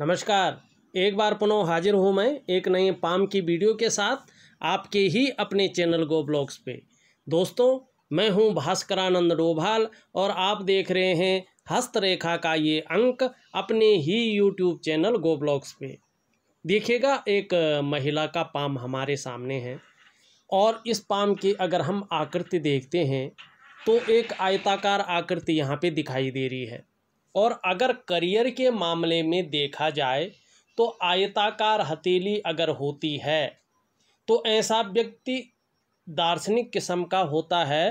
नमस्कार एक बार पुनः हाजिर हूँ मैं एक नए पाम की वीडियो के साथ आपके ही अपने चैनल गो ब्लॉग्स पे दोस्तों मैं हूँ भास्करानंद डोभाल और आप देख रहे हैं हस्तरेखा का ये अंक अपने ही यूट्यूब चैनल गो ब्लॉग्स पे देखिएगा एक महिला का पाम हमारे सामने है और इस पाम की अगर हम आकृति देखते हैं तो एक आयताकार आकृति यहाँ पे दिखाई दे रही है और अगर करियर के मामले में देखा जाए तो आयताकार हथेली अगर होती है तो ऐसा व्यक्ति दार्शनिक किस्म का होता है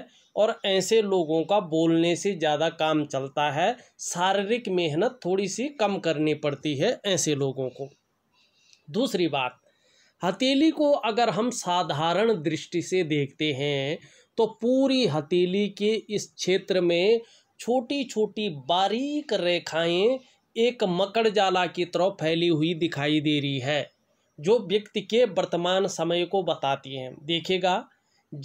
और ऐसे लोगों का बोलने से ज़्यादा काम चलता है शारीरिक मेहनत थोड़ी सी कम करनी पड़ती है ऐसे लोगों को दूसरी बात हथेली को अगर हम साधारण दृष्टि से देखते हैं तो पूरी हथेली के इस क्षेत्र में छोटी छोटी बारीक रेखाएं एक मकड़ जाला की तरह फैली हुई दिखाई दे रही है जो व्यक्ति के वर्तमान समय को बताती हैं देखिएगा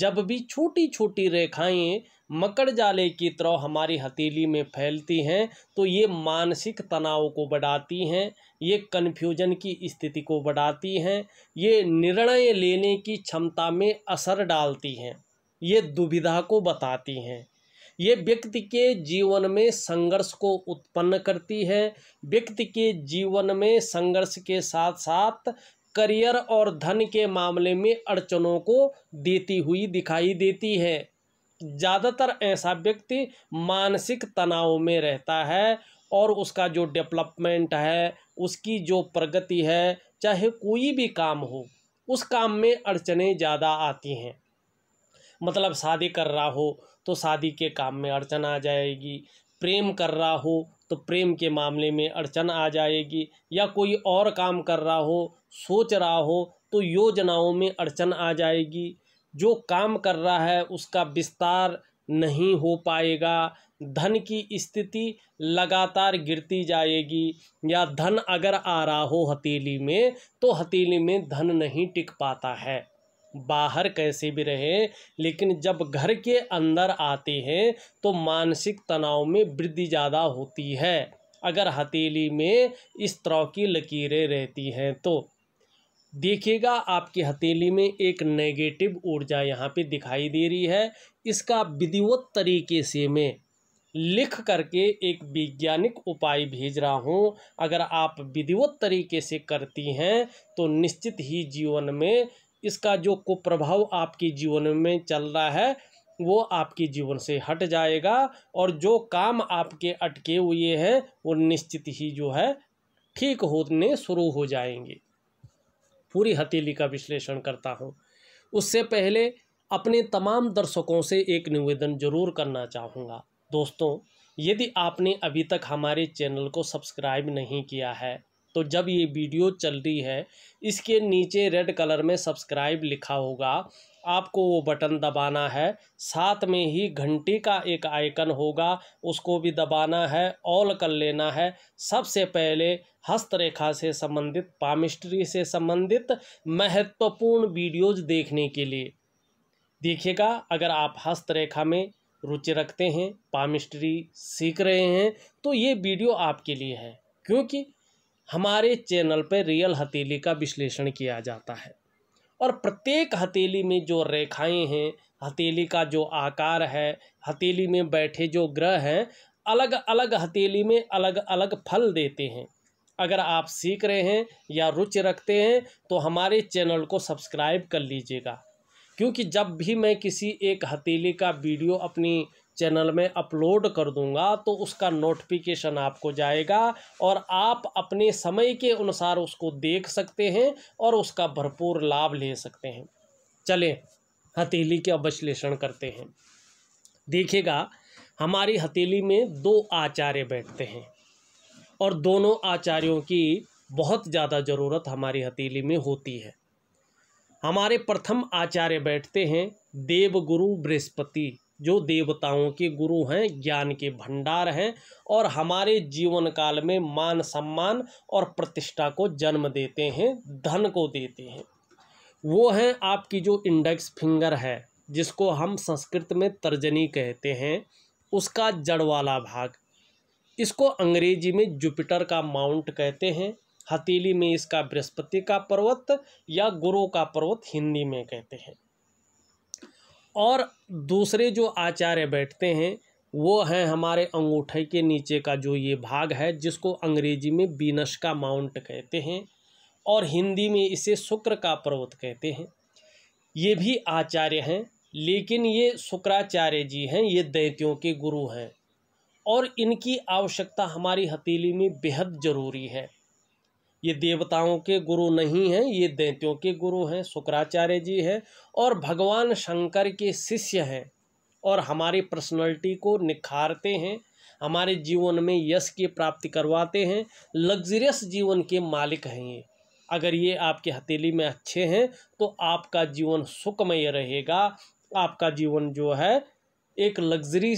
जब भी छोटी छोटी रेखाएं मकड़ जाले की तरह हमारी हथेली में फैलती हैं तो ये मानसिक तनाव को बढ़ाती हैं ये कन्फ्यूजन की स्थिति को बढ़ाती हैं ये निर्णय लेने की क्षमता में असर डालती हैं ये दुविधा को बताती हैं ये व्यक्ति के जीवन में संघर्ष को उत्पन्न करती है व्यक्ति के जीवन में संघर्ष के साथ साथ करियर और धन के मामले में अड़चनों को देती हुई दिखाई देती है ज़्यादातर ऐसा व्यक्ति मानसिक तनाव में रहता है और उसका जो डेवलपमेंट है उसकी जो प्रगति है चाहे कोई भी काम हो उस काम में अड़चने ज़्यादा आती हैं मतलब शादी कर रहा हो तो शादी के काम में अड़चन आ जाएगी प्रेम कर रहा हो तो प्रेम के मामले में अड़चन आ जाएगी या कोई और काम कर रहा हो सोच रहा हो तो योजनाओं में अड़चन आ जाएगी जो काम कर रहा है उसका विस्तार नहीं हो पाएगा धन की स्थिति लगातार गिरती जाएगी या धन अगर आ रहा हो हथेली में तो हथेली में धन नहीं टिक पाता है बाहर कैसे भी रहें लेकिन जब घर के अंदर आते हैं तो मानसिक तनाव में वृद्धि ज़्यादा होती है अगर हथेली में इस तरह की लकीरें रहती हैं तो देखिएगा आपकी हथेली में एक नेगेटिव ऊर्जा यहाँ पे दिखाई दे रही है इसका विधिवत तरीके से मैं लिख करके एक वैज्ञानिक उपाय भेज रहा हूँ अगर आप विधिवत तरीके से करती हैं तो निश्चित ही जीवन में इसका जो कुप्रभाव आपके जीवन में चल रहा है वो आपके जीवन से हट जाएगा और जो काम आपके अटके हुए हैं वो निश्चित ही जो है ठीक होने शुरू हो जाएंगे पूरी हथेली का विश्लेषण करता हूँ उससे पहले अपने तमाम दर्शकों से एक निवेदन जरूर करना चाहूँगा दोस्तों यदि आपने अभी तक हमारे चैनल को सब्सक्राइब नहीं किया है तो जब ये वीडियो चल रही है इसके नीचे रेड कलर में सब्सक्राइब लिखा होगा आपको वो बटन दबाना है साथ में ही घंटी का एक आइकन होगा उसको भी दबाना है ऑल कर लेना है सबसे पहले हस्तरेखा से संबंधित पामिस्ट्री से संबंधित महत्वपूर्ण वीडियोज देखने के लिए देखिएगा अगर आप हस्तरेखा में रुचि रखते हैं पामिस्ट्री सीख रहे हैं तो ये वीडियो आपके लिए है क्योंकि हमारे चैनल पर रियल हथेली का विश्लेषण किया जाता है और प्रत्येक हथेली में जो रेखाएं हैं हथेली का जो आकार है हथेली में बैठे जो ग्रह हैं अलग अलग हथेली में अलग अलग फल देते हैं अगर आप सीख रहे हैं या रुचि रखते हैं तो हमारे चैनल को सब्सक्राइब कर लीजिएगा क्योंकि जब भी मैं किसी एक हथेली का वीडियो अपनी चैनल में अपलोड कर दूंगा तो उसका नोटिफिकेशन आपको जाएगा और आप अपने समय के अनुसार उसको देख सकते हैं और उसका भरपूर लाभ ले सकते हैं चलें हथेली का विश्लेषण करते हैं देखिएगा हमारी हथेली में दो आचार्य बैठते हैं और दोनों आचार्यों की बहुत ज़्यादा ज़रूरत हमारी हथेली में होती है हमारे प्रथम आचार्य बैठते हैं देवगुरु बृहस्पति जो देवताओं के गुरु हैं ज्ञान के भंडार हैं और हमारे जीवन काल में मान सम्मान और प्रतिष्ठा को जन्म देते हैं धन को देते हैं वो हैं आपकी जो इंडेक्स फिंगर है जिसको हम संस्कृत में तर्जनी कहते हैं उसका जड़ वाला भाग इसको अंग्रेजी में जुपिटर का माउंट कहते हैं हथेली में इसका बृहस्पति का पर्वत या गुरु का पर्वत हिंदी में कहते हैं और दूसरे जो आचार्य बैठते हैं वो हैं हमारे अंगूठे के नीचे का जो ये भाग है जिसको अंग्रेजी में बीनस का माउंट कहते हैं और हिंदी में इसे शुक्र का पर्वत कहते हैं ये भी आचार्य हैं लेकिन ये शुक्राचार्य जी हैं ये दैत्यों के गुरु हैं और इनकी आवश्यकता हमारी हथेली में बेहद ज़रूरी है ये देवताओं के गुरु नहीं हैं ये दैत्यों के गुरु हैं शुक्राचार्य जी हैं और भगवान शंकर के शिष्य हैं और हमारी पर्सनैलिटी को निखारते हैं हमारे जीवन में यश की प्राप्ति करवाते हैं लग्जरियस जीवन के मालिक हैं ये अगर ये आपके हथेली में अच्छे हैं तो आपका जीवन सुखमय रहेगा आपका जीवन जो है एक लग्जरी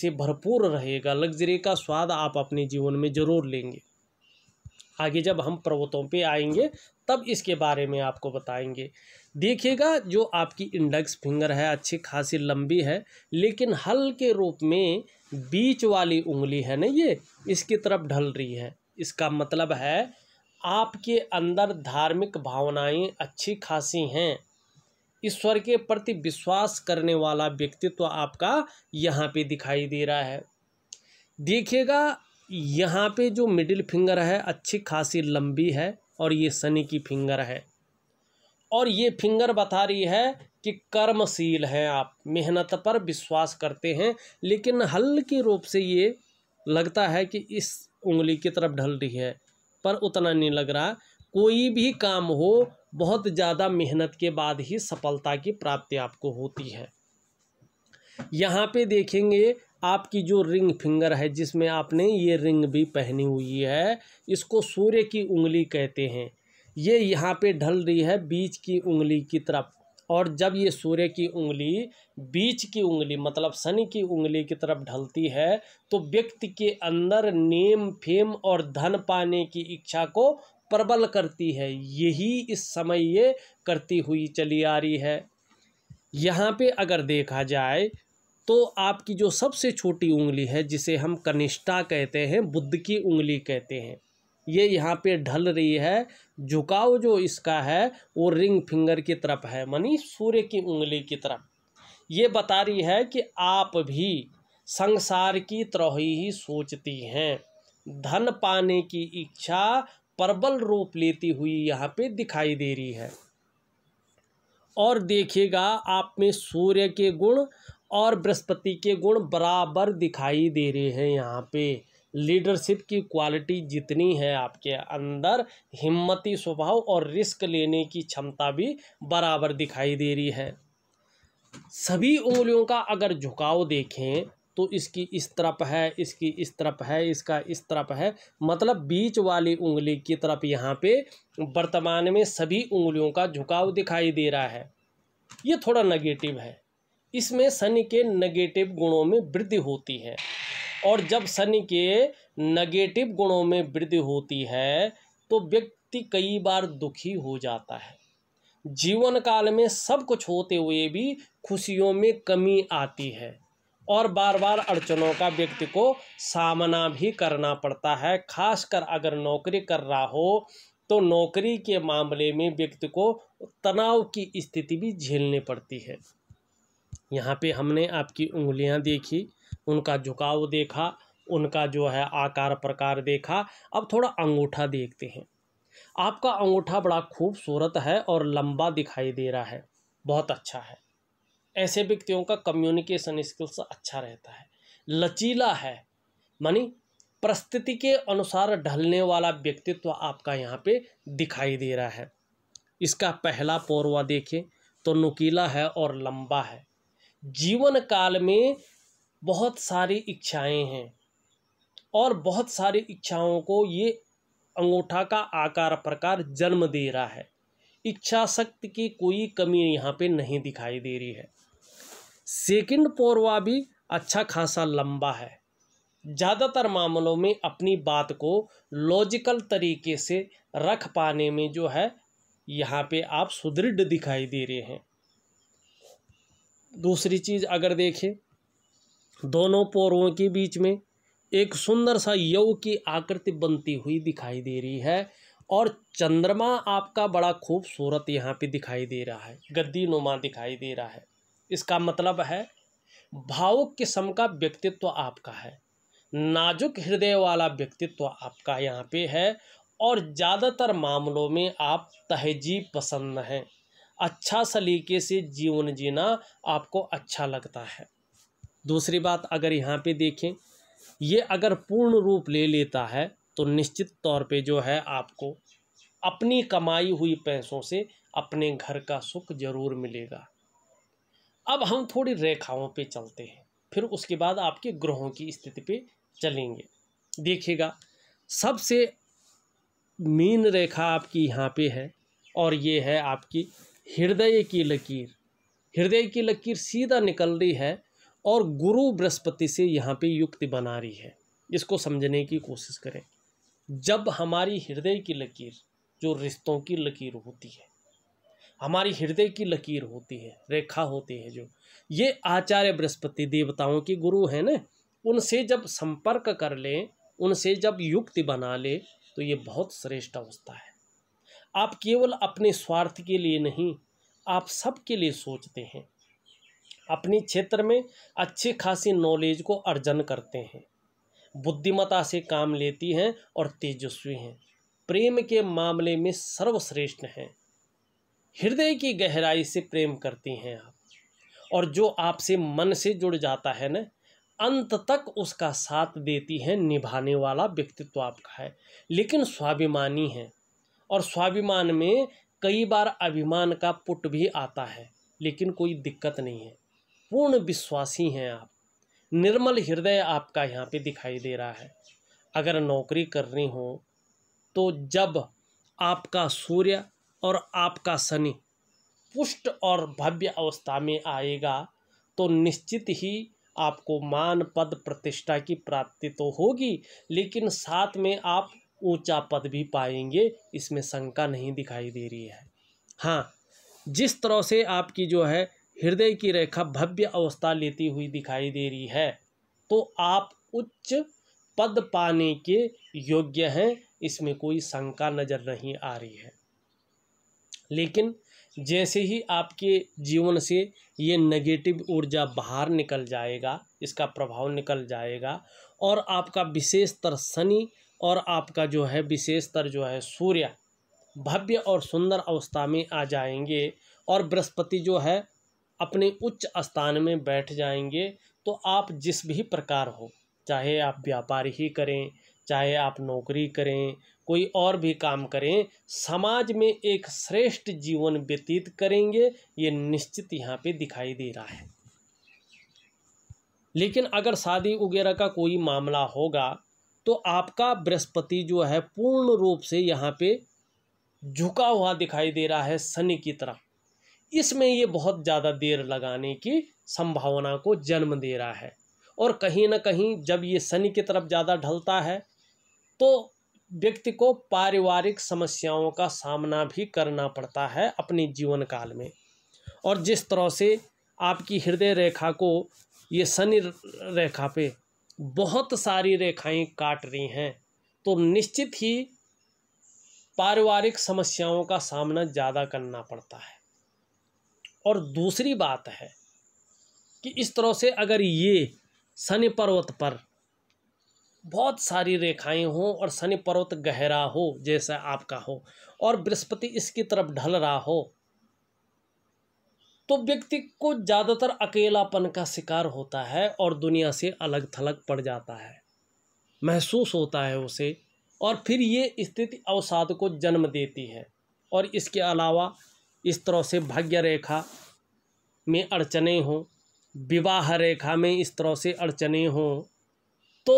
से भरपूर रहेगा लग्जरी का स्वाद आप अपने जीवन में ज़रूर लेंगे आगे जब हम पर्वतों पे आएंगे तब इसके बारे में आपको बताएंगे देखिएगा जो आपकी इंडेक्स फिंगर है अच्छी खासी लंबी है लेकिन हल के रूप में बीच वाली उंगली है ना ये इसकी तरफ ढल रही है इसका मतलब है आपके अंदर धार्मिक भावनाएं अच्छी खासी हैं ईश्वर के प्रति विश्वास करने वाला व्यक्तित्व तो आपका यहाँ पे दिखाई दे रहा है देखिएगा यहाँ पे जो मिडिल फिंगर है अच्छी खासी लंबी है और ये शनि की फिंगर है और ये फिंगर बता रही है कि कर्मशील हैं आप मेहनत पर विश्वास करते हैं लेकिन हल्के रूप से ये लगता है कि इस उंगली की तरफ ढल रही है पर उतना नहीं लग रहा कोई भी काम हो बहुत ज़्यादा मेहनत के बाद ही सफलता की प्राप्ति आपको होती है यहाँ पे देखेंगे आपकी जो रिंग फिंगर है जिसमें आपने ये रिंग भी पहनी हुई है इसको सूर्य की उंगली कहते हैं ये यहाँ पे ढल रही है बीच की उंगली की तरफ और जब ये सूर्य की उंगली बीच की उंगली मतलब शनि की उंगली की तरफ ढलती है तो व्यक्ति के अंदर नेम फेम और धन पाने की इच्छा को प्रबल करती है यही इस समय ये करती हुई चली आ रही है यहाँ पे अगर देखा जाए तो आपकी जो सबसे छोटी उंगली है जिसे हम कनिष्ठा कहते हैं बुद्ध की उंगली कहते हैं ये यहाँ पे ढल रही है झुकाव जो इसका है वो रिंग फिंगर की तरफ है मनी सूर्य की उंगली की तरफ ये बता रही है कि आप भी संसार की तरह ही सोचती हैं धन पाने की इच्छा प्रबल रूप लेती हुई यहाँ पे दिखाई दे रही है और देखिएगा आप में सूर्य के गुण और बृहस्पति के गुण बराबर दिखाई दे रहे हैं यहाँ पे लीडरशिप की क्वालिटी जितनी है आपके अंदर हिम्मती स्वभाव और रिस्क लेने की क्षमता भी बराबर दिखाई दे रही है सभी उंगलियों का अगर झुकाव देखें तो इसकी इस तरफ है इसकी इस तरफ है इसका इस तरफ है मतलब बीच वाली उंगली की तरफ यहाँ पे वर्तमान में सभी उंगलियों का झुकाव दिखाई दे रहा है ये थोड़ा नेगेटिव है इसमें शनि के नेगेटिव गुणों में वृद्धि होती है और जब शनि के नेगेटिव गुणों में वृद्धि होती है तो व्यक्ति कई बार दुखी हो जाता है जीवन काल में सब कुछ होते हुए भी खुशियों में कमी आती है और बार बार अड़चनों का व्यक्ति को सामना भी करना पड़ता है खासकर अगर नौकरी कर रहा हो तो नौकरी के मामले में व्यक्ति को तनाव की स्थिति भी झेलनी पड़ती है यहाँ पे हमने आपकी उंगलियाँ देखी उनका झुकाव देखा उनका जो है आकार प्रकार देखा अब थोड़ा अंगूठा देखते हैं आपका अंगूठा बड़ा खूबसूरत है और लंबा दिखाई दे रहा है बहुत अच्छा है ऐसे व्यक्तियों का कम्युनिकेशन स्किल्स अच्छा रहता है लचीला है मानी परिस्थिति के अनुसार ढलने वाला व्यक्तित्व आपका यहाँ पे दिखाई दे रहा है इसका पहला पौरवा देखें तो नुकीला है और लंबा है जीवन काल में बहुत सारी इच्छाएं हैं और बहुत सारी इच्छाओं को ये अंगूठा का आकार प्रकार जन्म दे रहा है इच्छा शक्ति की कोई कमी यहाँ पे नहीं दिखाई दे रही है सेकंड पौरवा भी अच्छा खासा लंबा है ज़्यादातर मामलों में अपनी बात को लॉजिकल तरीके से रख पाने में जो है यहाँ पे आप सुदृढ़ दिखाई दे रहे हैं दूसरी चीज़ अगर देखें दोनों पौरवों के बीच में एक सुंदर सा यव की आकृति बनती हुई दिखाई दे रही है और चंद्रमा आपका बड़ा खूबसूरत यहाँ पे दिखाई दे रहा है गद्दी नुमा दिखाई दे रहा है इसका मतलब है भावुक किस्म का व्यक्तित्व आपका है नाजुक हृदय वाला व्यक्तित्व आपका यहाँ पे है और ज़्यादातर मामलों में आप तहजीब पसंद हैं अच्छा सलीके से जीवन जीना आपको अच्छा लगता है दूसरी बात अगर यहाँ पे देखें ये अगर पूर्ण रूप ले लेता है तो निश्चित तौर पे जो है आपको अपनी कमाई हुई पैसों से अपने घर का सुख जरूर मिलेगा अब हम थोड़ी रेखाओं पे चलते हैं फिर उसके बाद आपके ग्रहों की स्थिति पे चलेंगे देखिएगा सबसे मीन रेखा आपकी यहाँ पे है और ये है आपकी हृदय की लकीर हृदय की लकीर सीधा निकल रही है और गुरु बृहस्पति से यहाँ पे युक्ति बना रही है इसको समझने की कोशिश करें जब हमारी हृदय की लकीर जो रिश्तों की लकीर होती है हमारी हृदय की लकीर होती है रेखा होती है जो ये आचार्य बृहस्पति देवताओं के गुरु हैं ना उनसे जब संपर्क कर लें उनसे जब युक्ति बना ले तो ये बहुत श्रेष्ठ अवस्था है आप केवल अपने स्वार्थ के लिए नहीं आप सबके लिए सोचते हैं अपने क्षेत्र में अच्छे खासी नॉलेज को अर्जन करते हैं बुद्धिमता से काम लेती हैं और तेजस्वी हैं प्रेम के मामले में सर्वश्रेष्ठ हैं हृदय की गहराई से प्रेम करती हैं आप और जो आपसे मन से जुड़ जाता है ना अंत तक उसका साथ देती हैं निभाने वाला व्यक्तित्व आपका है लेकिन स्वाभिमानी है और स्वाभिमान में कई बार अभिमान का पुट भी आता है लेकिन कोई दिक्कत नहीं है पूर्ण विश्वासी हैं आप निर्मल हृदय आपका यहाँ पे दिखाई दे रहा है अगर नौकरी करनी हो तो जब आपका सूर्य और आपका शनि पुष्ट और भव्य अवस्था में आएगा तो निश्चित ही आपको मान पद प्रतिष्ठा की प्राप्ति तो होगी लेकिन साथ में आप ऊंचा पद भी पाएंगे इसमें शंका नहीं दिखाई दे रही है हाँ जिस तरह से आपकी जो है हृदय की रेखा भव्य अवस्था लेती हुई दिखाई दे रही है तो आप उच्च पद पाने के योग्य हैं इसमें कोई शंका नज़र नहीं आ रही है लेकिन जैसे ही आपके जीवन से ये नेगेटिव ऊर्जा बाहर निकल जाएगा इसका प्रभाव निकल जाएगा और आपका विशेषतर शनि और आपका जो है विशेषतर जो है सूर्य भव्य और सुंदर अवस्था में आ जाएंगे और बृहस्पति जो है अपने उच्च स्थान में बैठ जाएंगे तो आप जिस भी प्रकार हो चाहे आप व्यापार ही करें चाहे आप नौकरी करें कोई और भी काम करें समाज में एक श्रेष्ठ जीवन व्यतीत करेंगे ये निश्चित यहाँ पे दिखाई दे रहा है लेकिन अगर शादी वगैरह का कोई मामला होगा तो आपका बृहस्पति जो है पूर्ण रूप से यहाँ पे झुका हुआ दिखाई दे रहा है शनि की तरफ इसमें ये बहुत ज़्यादा देर लगाने की संभावना को जन्म दे रहा है और कहीं ना कहीं जब ये शनि की तरफ ज़्यादा ढलता है तो व्यक्ति को पारिवारिक समस्याओं का सामना भी करना पड़ता है अपने जीवन काल में और जिस तरह से आपकी हृदय रेखा को ये शनि रेखा पे बहुत सारी रेखाएं काट रही हैं तो निश्चित ही पारिवारिक समस्याओं का सामना ज़्यादा करना पड़ता है और दूसरी बात है कि इस तरह से अगर ये शनि पर्वत पर बहुत सारी रेखाएं हों और शनि पर्वत गहरा हो जैसा आपका हो और बृहस्पति इसकी तरफ ढल रहा हो तो व्यक्ति को ज़्यादातर अकेलापन का शिकार होता है और दुनिया से अलग थलग पड़ जाता है महसूस होता है उसे और फिर ये स्थिति अवसाद को जन्म देती है और इसके अलावा इस तरह से भाग्य रेखा में अड़चने हों विवाह रेखा में इस तरह से अड़चने हों तो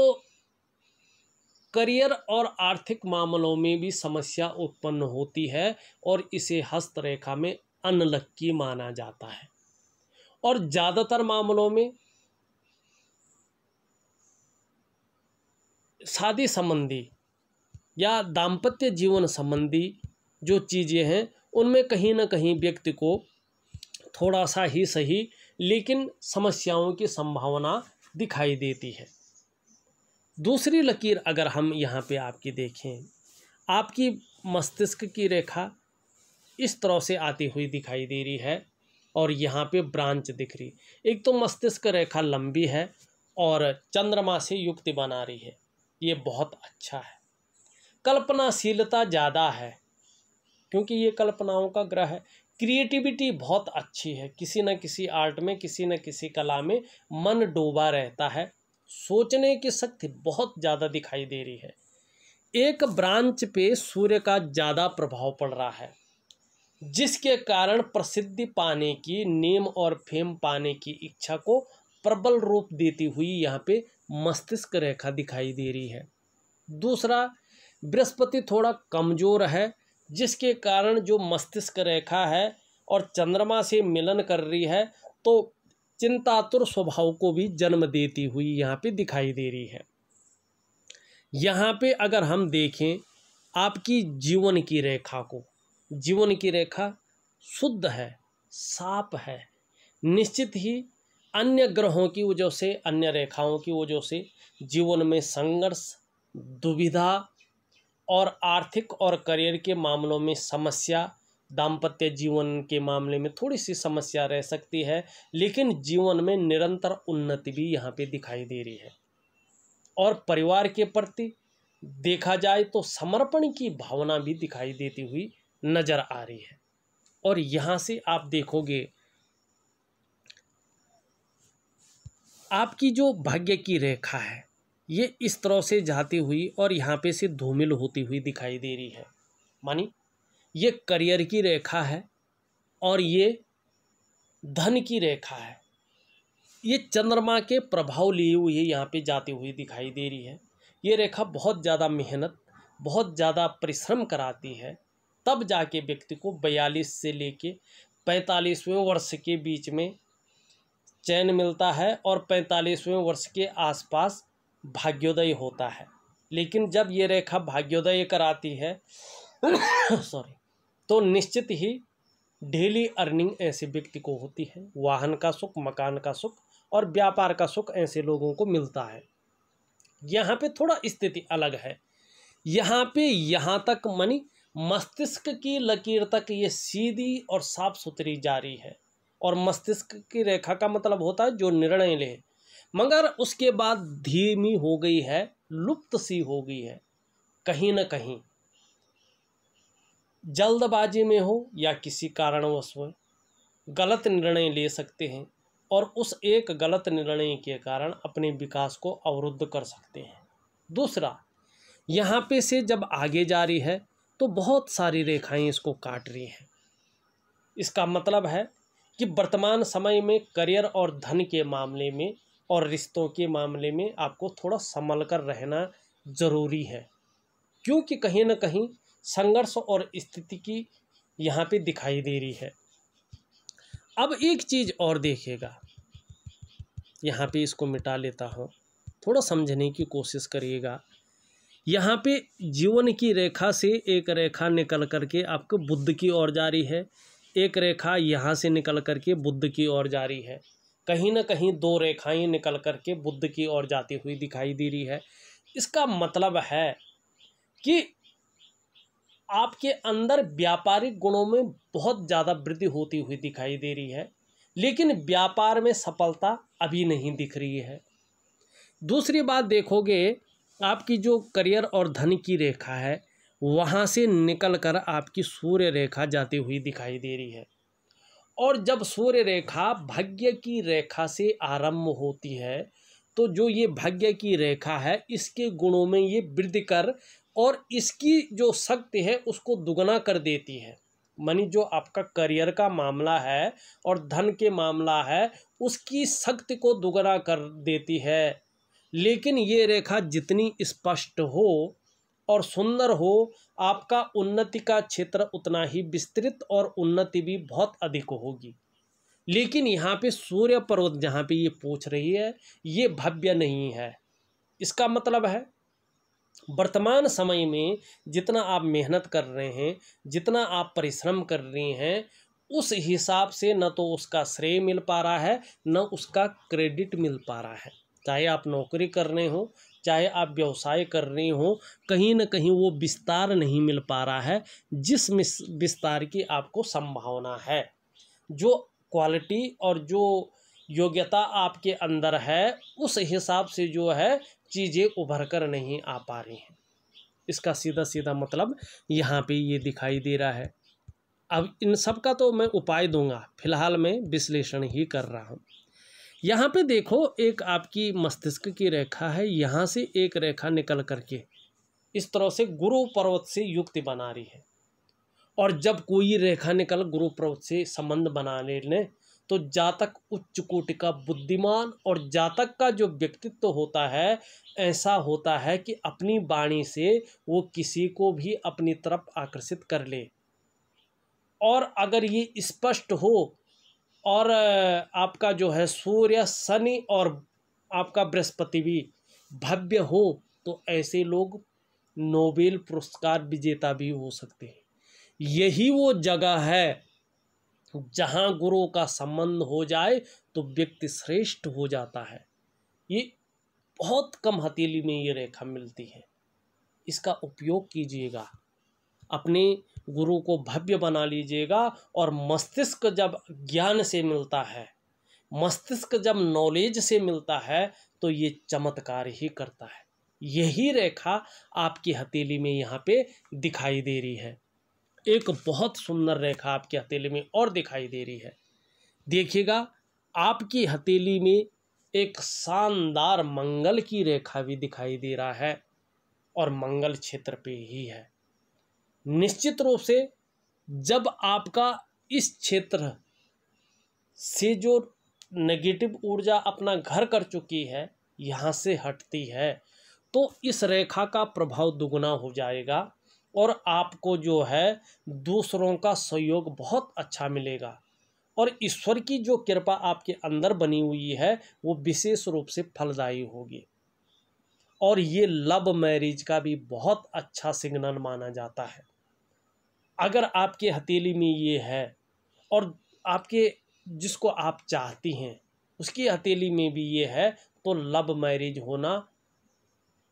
करियर और आर्थिक मामलों में भी समस्या उत्पन्न होती है और इसे हस्त रेखा में अनलक्की माना जाता है और ज़्यादातर मामलों में शादी संबंधी या दाम्पत्य जीवन संबंधी जो चीज़ें हैं उनमें कहीं ना कहीं व्यक्ति को थोड़ा सा ही सही लेकिन समस्याओं की संभावना दिखाई देती है दूसरी लकीर अगर हम यहाँ पे आपकी देखें आपकी मस्तिष्क की रेखा इस तरह से आती हुई दिखाई दे रही है और यहाँ पे ब्रांच दिख रही एक तो मस्तिष्क रेखा लंबी है और चंद्रमा से युक्त बना रही है ये बहुत अच्छा है कल्पनाशीलता ज़्यादा है क्योंकि ये कल्पनाओं का ग्रह है क्रिएटिविटी बहुत अच्छी है किसी न किसी आर्ट में किसी न किसी कला में मन डूबा रहता है सोचने की शक्ति बहुत ज़्यादा दिखाई दे रही है एक ब्रांच पे सूर्य का ज़्यादा प्रभाव पड़ रहा है जिसके कारण प्रसिद्धि पाने की नेम और फेम पाने की इच्छा को प्रबल रूप देती हुई यहाँ पे मस्तिष्क रेखा दिखाई दे रही है दूसरा बृहस्पति थोड़ा कमज़ोर है जिसके कारण जो मस्तिष्क रेखा है और चंद्रमा से मिलन कर रही है तो चिंतातुर स्वभाव को भी जन्म देती हुई यहाँ पे दिखाई दे रही है यहाँ पे अगर हम देखें आपकी जीवन की रेखा को जीवन की रेखा शुद्ध है साफ है निश्चित ही अन्य ग्रहों की वजह से अन्य रेखाओं की वजह से जीवन में संघर्ष दुविधा और आर्थिक और करियर के मामलों में समस्या दाम्पत्य जीवन के मामले में थोड़ी सी समस्या रह सकती है लेकिन जीवन में निरंतर उन्नति भी यहाँ पे दिखाई दे रही है और परिवार के प्रति देखा जाए तो समर्पण की भावना भी दिखाई देती हुई नज़र आ रही है और यहाँ से आप देखोगे आपकी जो भाग्य की रेखा है ये इस तरह से जाती हुई और यहाँ पे से धूमिल होती हुई दिखाई दे रही है मानी ये करियर की रेखा है और ये धन की रेखा है ये चंद्रमा के प्रभाव लिए हुए यहाँ पे जाती हुई दिखाई दे रही है ये रेखा बहुत ज़्यादा मेहनत बहुत ज़्यादा परिश्रम कराती है तब जाके व्यक्ति को बयालीस से लेके पैंतालीसवें वर्ष के बीच में चैन मिलता है और पैंतालीसवें वर्ष के आसपास भाग्योदय होता है लेकिन जब ये रेखा भाग्योदय कराती है सॉरी तो निश्चित ही डेली अर्निंग ऐसे व्यक्ति को होती है वाहन का सुख मकान का सुख और व्यापार का सुख ऐसे लोगों को मिलता है यहाँ पे थोड़ा स्थिति अलग है यहाँ पे यहाँ तक मनी मस्तिष्क की लकीर तक ये सीधी और साफ सुथरी जारी है और मस्तिष्क की रेखा का मतलब होता है जो निर्णय ले मगर उसके बाद धीमी हो गई है लुप्त सी हो गई है कहीं ना कहीं जल्दबाजी में हो या किसी कारणवश हो गलत निर्णय ले सकते हैं और उस एक गलत निर्णय के कारण अपने विकास को अवरुद्ध कर सकते हैं दूसरा यहाँ पे से जब आगे जा रही है तो बहुत सारी रेखाएं इसको काट रही हैं इसका मतलब है कि वर्तमान समय में करियर और धन के मामले में और रिश्तों के मामले में आपको थोड़ा संभल कर रहना ज़रूरी है क्योंकि कहीं ना कहीं संघर्ष और स्थिति की यहाँ पे दिखाई दे रही है अब एक चीज़ और देखिएगा यहाँ पे इसको मिटा लेता हूँ थोड़ा समझने की कोशिश करिएगा यहाँ पे जीवन की रेखा से एक रेखा निकल करके आपको बुद्ध की ओर जा रही है एक रेखा यहाँ से निकल करके बुद्ध की ओर जा रही है कहीं ना कहीं दो रेखाएं निकल करके बुद्ध की ओर जाती हुई दिखाई दे रही है इसका मतलब है कि आपके अंदर व्यापारिक गुणों में बहुत ज़्यादा वृद्धि होती हुई दिखाई दे रही है लेकिन व्यापार में सफलता अभी नहीं दिख रही है दूसरी बात देखोगे आपकी जो करियर और धन की रेखा है वहाँ से निकल कर आपकी सूर्य रेखा जाती हुई दिखाई दे रही है और जब सूर्य रेखा भाग्य की रेखा से आरंभ होती है तो जो ये भाग्य की रेखा है इसके गुणों में ये वृद्धि कर और इसकी जो शक्ति है उसको दुगना कर देती है मनी जो आपका करियर का मामला है और धन के मामला है उसकी शक्ति को दुगना कर देती है लेकिन ये रेखा जितनी स्पष्ट हो और सुंदर हो आपका उन्नति का क्षेत्र उतना ही विस्तृत और उन्नति भी बहुत अधिक होगी लेकिन यहाँ पे सूर्य पर्वत जहाँ पे ये पूछ रही है ये भव्य नहीं है इसका मतलब है वर्तमान समय में जितना आप मेहनत कर रहे हैं जितना आप परिश्रम कर रहे हैं उस हिसाब से न तो उसका श्रेय मिल पा रहा है न उसका क्रेडिट मिल पा रहा है चाहे आप नौकरी करने हो चाहे आप व्यवसाय कर रहे हो कहीं ना कहीं वो विस्तार नहीं मिल पा रहा है जिस विस्तार की आपको संभावना है जो क्वालिटी और जो योग्यता आपके अंदर है उस हिसाब से जो है चीज़ें उभर कर नहीं आ पा रही हैं इसका सीधा सीधा मतलब यहाँ पे ये दिखाई दे रहा है अब इन सब का तो मैं उपाय दूंगा फिलहाल मैं विश्लेषण ही कर रहा हूँ यहाँ पे देखो एक आपकी मस्तिष्क की रेखा है यहाँ से एक रेखा निकल करके इस तरह से गुरु पर्वत से युक्ति बना रही है और जब कोई रेखा निकल गुरु पर्वत से संबंध बना ले तो जातक उच्च कोटि का बुद्धिमान और जातक का जो व्यक्तित्व होता है ऐसा होता है कि अपनी वाणी से वो किसी को भी अपनी तरफ आकर्षित कर ले और अगर ये स्पष्ट हो और आपका जो है सूर्य शनि और आपका बृहस्पति भी भव्य हो तो ऐसे लोग नोबेल पुरस्कार विजेता भी हो सकते हैं यही वो जगह है जहाँ गुरु का संबंध हो जाए तो व्यक्ति श्रेष्ठ हो जाता है ये बहुत कम हथेली में ये रेखा मिलती है इसका उपयोग कीजिएगा अपने गुरु को भव्य बना लीजिएगा और मस्तिष्क जब ज्ञान से मिलता है मस्तिष्क जब नॉलेज से मिलता है तो ये चमत्कार ही करता है यही रेखा आपकी हथेली में यहाँ पे दिखाई दे रही है एक बहुत सुंदर रेखा आपकी हथेली में और दिखाई दे रही है देखिएगा आपकी हथेली में एक शानदार मंगल की रेखा भी दिखाई दे रहा है और मंगल क्षेत्र पे ही है निश्चित रूप से जब आपका इस क्षेत्र से जो नेगेटिव ऊर्जा अपना घर कर चुकी है यहाँ से हटती है तो इस रेखा का प्रभाव दुगना हो जाएगा और आपको जो है दूसरों का सहयोग बहुत अच्छा मिलेगा और ईश्वर की जो कृपा आपके अंदर बनी हुई है वो विशेष रूप से फलदायी होगी और ये लव मैरिज का भी बहुत अच्छा सिग्नल माना जाता है अगर आपके हथेली में ये है और आपके जिसको आप चाहती हैं उसकी हथेली में भी ये है तो लव मैरिज होना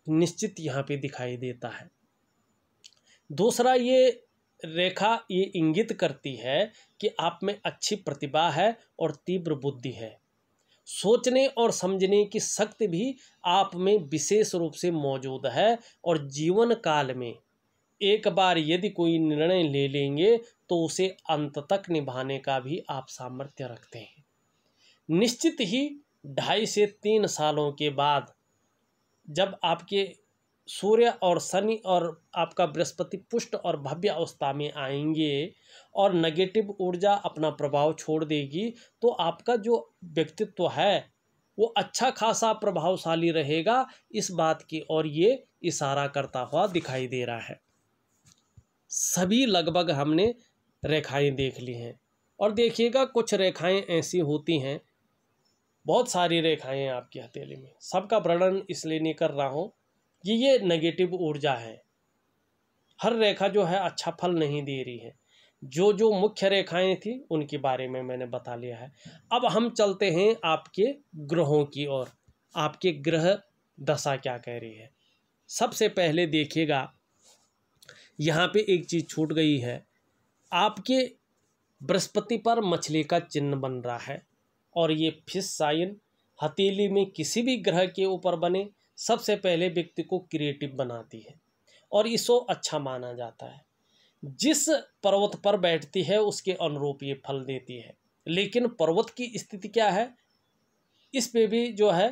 निश्चित यहाँ पे दिखाई देता है दूसरा ये रेखा ये इंगित करती है कि आप में अच्छी प्रतिभा है और तीव्र बुद्धि है सोचने और समझने की शक्ति भी आप में विशेष रूप से मौजूद है और जीवन काल में एक बार यदि कोई निर्णय ले लेंगे तो उसे अंत तक निभाने का भी आप सामर्थ्य रखते हैं निश्चित ही ढाई से तीन सालों के बाद जब आपके सूर्य और शनि और आपका बृहस्पति पुष्ट और भव्य अवस्था में आएंगे और नेगेटिव ऊर्जा अपना प्रभाव छोड़ देगी तो आपका जो व्यक्तित्व है वो अच्छा खासा प्रभावशाली रहेगा इस बात की और ये इशारा करता हुआ दिखाई दे रहा है सभी लगभग हमने रेखाएं देख ली हैं और देखिएगा कुछ रेखाएं ऐसी होती हैं बहुत सारी रेखाएं हैं आपकी हथेली में सबका वर्णन इसलिए नहीं कर रहा हूँ कि ये नेगेटिव ऊर्जा है हर रेखा जो है अच्छा फल नहीं दे रही है जो जो मुख्य रेखाएं थी उनके बारे में मैंने बता लिया है अब हम चलते हैं आपके ग्रहों की ओर आपके ग्रह दशा क्या कह रही है सबसे पहले देखिएगा यहाँ पे एक चीज़ छूट गई है आपके बृहस्पति पर मछली का चिन्ह बन रहा है और ये फिस साइन हथेली में किसी भी ग्रह के ऊपर बने सबसे पहले व्यक्ति को क्रिएटिव बनाती है और इसको अच्छा माना जाता है जिस पर्वत पर बैठती है उसके अनुरूप ये फल देती है लेकिन पर्वत की स्थिति क्या है इस पे भी जो है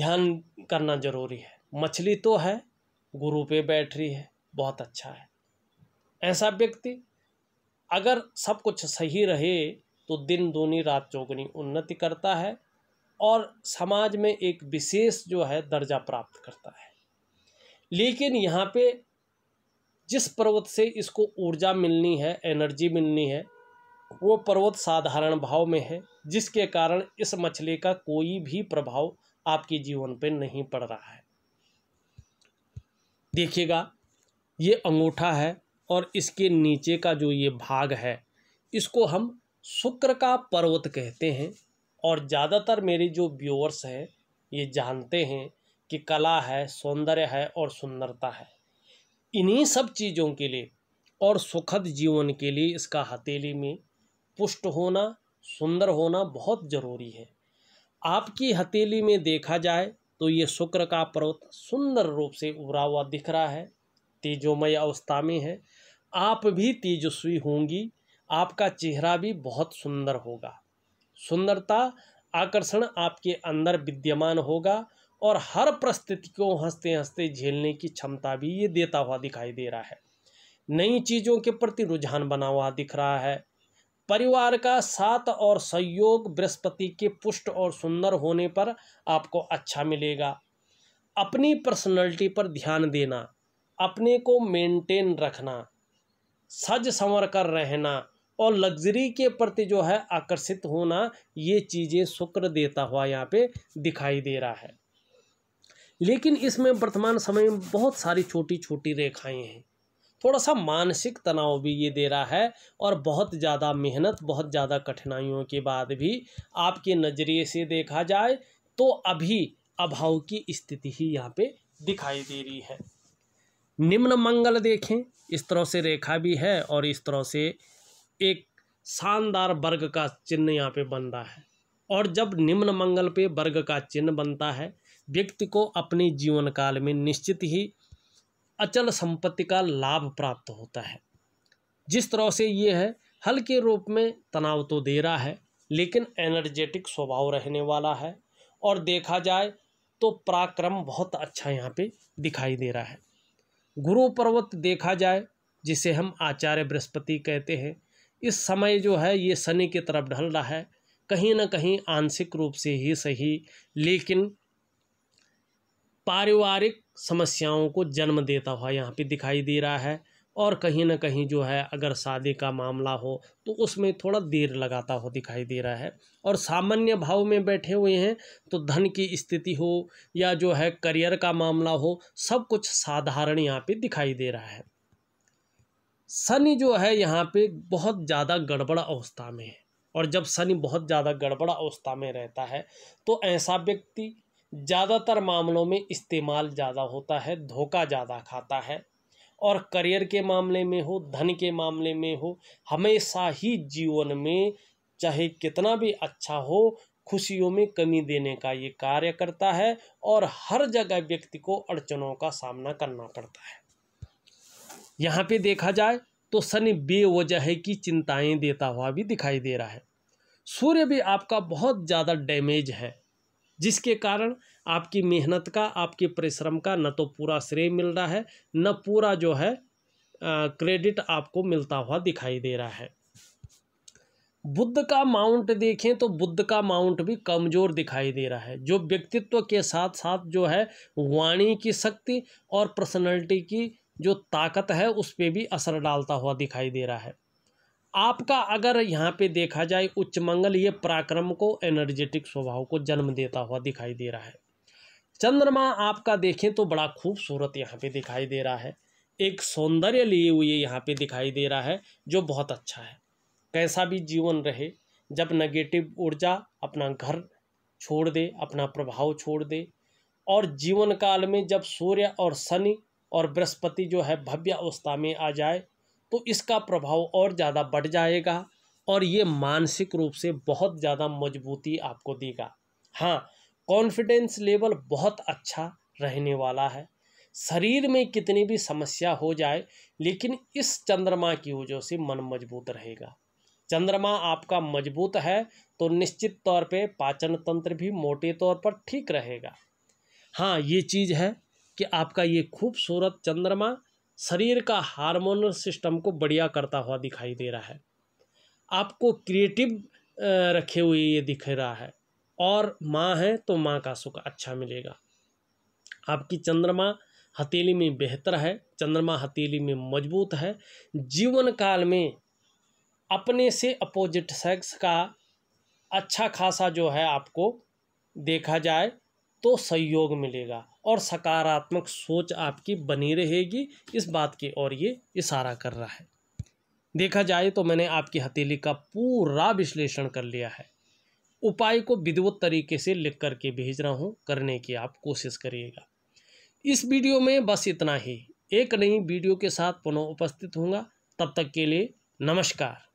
ध्यान करना जरूरी है मछली तो है गुरु पे बैठ रही है बहुत अच्छा है ऐसा व्यक्ति अगर सब कुछ सही रहे तो दिन दूनी रात चौगनी उन्नति करता है और समाज में एक विशेष जो है दर्जा प्राप्त करता है लेकिन यहाँ पे जिस पर्वत से इसको ऊर्जा मिलनी है एनर्जी मिलनी है वो पर्वत साधारण भाव में है जिसके कारण इस मछली का कोई भी प्रभाव आपके जीवन पे नहीं पड़ रहा है देखिएगा ये अंगूठा है और इसके नीचे का जो ये भाग है इसको हम शुक्र का पर्वत कहते हैं और ज़्यादातर मेरे जो व्यूअर्स हैं ये जानते हैं कि कला है सौंदर्य है और सुंदरता है इन्हीं सब चीज़ों के लिए और सुखद जीवन के लिए इसका हथेली में पुष्ट होना सुंदर होना बहुत ज़रूरी है आपकी हथेली में देखा जाए तो ये शुक्र का पर्वत सुंदर रूप से उभरा हुआ दिख रहा है तेजोमय अवस्था में है आप भी तेजस्वी होंगी आपका चेहरा भी बहुत सुंदर होगा सुंदरता आकर्षण आपके अंदर विद्यमान होगा और हर परिस्थिति को हंसते हंसते झेलने की क्षमता भी ये देता हुआ दिखाई दे रहा है नई चीज़ों के प्रति रुझान बना हुआ दिख रहा है परिवार का साथ और सहयोग बृहस्पति के पुष्ट और सुंदर होने पर आपको अच्छा मिलेगा अपनी पर्सनैलिटी पर ध्यान देना अपने को मेंटेन रखना सज संवर कर रहना और लग्जरी के प्रति जो है आकर्षित होना ये चीज़ें शुक्र देता हुआ यहाँ पे दिखाई दे रहा है लेकिन इसमें वर्तमान समय में बहुत सारी छोटी छोटी रेखाएं हैं थोड़ा सा मानसिक तनाव भी ये दे रहा है और बहुत ज़्यादा मेहनत बहुत ज़्यादा कठिनाइयों के बाद भी आपके नज़रिए से देखा जाए तो अभी अभाव की स्थिति ही यहाँ पे दिखाई दे रही है निम्न मंगल देखें इस तरह से रेखा भी है और इस तरह से एक शानदार वर्ग का चिन्ह यहाँ पे बन रहा है और जब निम्न मंगल पे वर्ग का चिन्ह बनता है व्यक्ति को अपने जीवन काल में निश्चित ही अचल संपत्ति का लाभ प्राप्त होता है जिस तरह से ये है हल्के रूप में तनाव तो दे रहा है लेकिन एनर्जेटिक स्वभाव रहने वाला है और देखा जाए तो पराक्रम बहुत अच्छा यहाँ पे दिखाई दे रहा है गुरु पर्वत देखा जाए जिसे हम आचार्य बृहस्पति कहते हैं इस समय जो है ये शनि की तरफ ढल रहा है कहीं ना कहीं आंशिक रूप से ही सही लेकिन पारिवारिक समस्याओं को जन्म देता हुआ यहाँ पे दिखाई दे रहा है और कहीं ना कहीं जो है अगर शादी का मामला हो तो उसमें थोड़ा देर लगाता हुआ दिखाई दे रहा है और सामान्य भाव में बैठे हुए हैं तो धन की स्थिति हो या जो है करियर का मामला हो सब कुछ साधारण यहाँ पे दिखाई दे रहा है शनि जो है यहाँ पे बहुत ज़्यादा गड़बड़ अवस्था में है और जब शनि बहुत ज़्यादा गड़बड़ अवस्था में रहता है तो ऐसा व्यक्ति ज़्यादातर मामलों में इस्तेमाल ज़्यादा होता है धोखा ज़्यादा खाता है और करियर के मामले में हो धन के मामले में हो हमेशा ही जीवन में चाहे कितना भी अच्छा हो खुशियों में कमी देने का ये कार्य करता है और हर जगह व्यक्ति को अड़चनों का सामना करना पड़ता है यहाँ पे देखा जाए तो शनि बेवजह की चिंताएं देता हुआ भी दिखाई दे रहा है सूर्य भी आपका बहुत ज़्यादा डैमेज है जिसके कारण आपकी मेहनत का आपके परिश्रम का न तो पूरा श्रेय मिल रहा है न पूरा जो है क्रेडिट आपको मिलता हुआ दिखाई दे रहा है बुद्ध का माउंट देखें तो बुद्ध का माउंट भी कमज़ोर दिखाई दे रहा है जो व्यक्तित्व के साथ साथ जो है वाणी की शक्ति और पर्सनैलिटी की जो ताकत है उस पर भी असर डालता हुआ दिखाई दे रहा है आपका अगर यहाँ पे देखा जाए उच्च मंगल ये पराक्रम को एनर्जेटिक स्वभाव को जन्म देता हुआ दिखाई दे रहा है चंद्रमा आपका देखें तो बड़ा खूबसूरत यहाँ पे दिखाई दे रहा है एक सौंदर्य लिए हुए यहाँ पे दिखाई दे रहा है जो बहुत अच्छा है कैसा भी जीवन रहे जब नेगेटिव ऊर्जा अपना घर छोड़ दे अपना प्रभाव छोड़ दे और जीवन काल में जब सूर्य और शनि और बृहस्पति जो है भव्य अवस्था में आ जाए तो इसका प्रभाव और ज़्यादा बढ़ जाएगा और ये मानसिक रूप से बहुत ज़्यादा मजबूती आपको देगा हाँ कॉन्फिडेंस लेवल बहुत अच्छा रहने वाला है शरीर में कितनी भी समस्या हो जाए लेकिन इस चंद्रमा की वजह से मन मजबूत रहेगा चंद्रमा आपका मजबूत है तो निश्चित तौर पे पाचन तंत्र भी मोटे तौर पर ठीक रहेगा हाँ ये चीज़ है कि आपका ये खूबसूरत चंद्रमा शरीर का हार्मोनल सिस्टम को बढ़िया करता हुआ दिखाई दे रहा है आपको क्रिएटिव रखे हुए ये दिख रहा है और माँ है तो माँ का सुख अच्छा मिलेगा आपकी चंद्रमा हथेली में बेहतर है चंद्रमा हथेली में मजबूत है जीवन काल में अपने से अपोजिट सेक्स का अच्छा खासा जो है आपको देखा जाए तो सहयोग मिलेगा और सकारात्मक सोच आपकी बनी रहेगी इस बात की और ये इशारा कर रहा है देखा जाए तो मैंने आपकी हथेली का पूरा विश्लेषण कर लिया है उपाय को विधिवत तरीके से लिख करके भेज रहा हूँ करने की आप कोशिश करिएगा इस वीडियो में बस इतना ही एक नई वीडियो के साथ पुनः उपस्थित होंगे तब तक के लिए नमस्कार